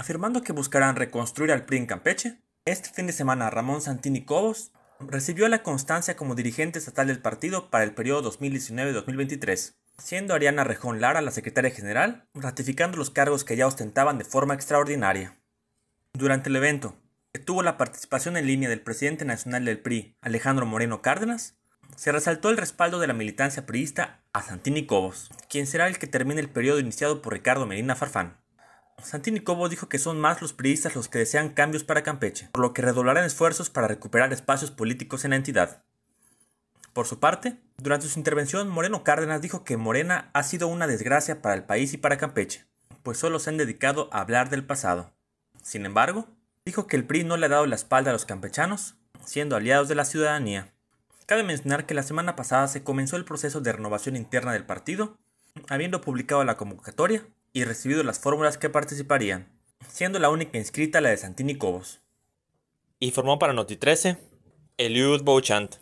afirmando que buscarán reconstruir al PRI en Campeche. Este fin de semana, Ramón Santini Cobos recibió la constancia como dirigente estatal del partido para el periodo 2019-2023, siendo Ariana Rejón Lara la secretaria general, ratificando los cargos que ya ostentaban de forma extraordinaria. Durante el evento, que tuvo la participación en línea del presidente nacional del PRI, Alejandro Moreno Cárdenas, se resaltó el respaldo de la militancia priista a Santini Cobos, quien será el que termine el periodo iniciado por Ricardo Medina Farfán. Santini Cobo dijo que son más los priistas los que desean cambios para Campeche, por lo que redoblarán esfuerzos para recuperar espacios políticos en la entidad. Por su parte, durante su intervención, Moreno Cárdenas dijo que Morena ha sido una desgracia para el país y para Campeche, pues solo se han dedicado a hablar del pasado. Sin embargo, dijo que el PRI no le ha dado la espalda a los campechanos, siendo aliados de la ciudadanía. Cabe mencionar que la semana pasada se comenzó el proceso de renovación interna del partido, habiendo publicado la convocatoria y recibido las fórmulas que participarían, siendo la única inscrita la de Santini Cobos. formó para Noti 13 Eliud Bouchant.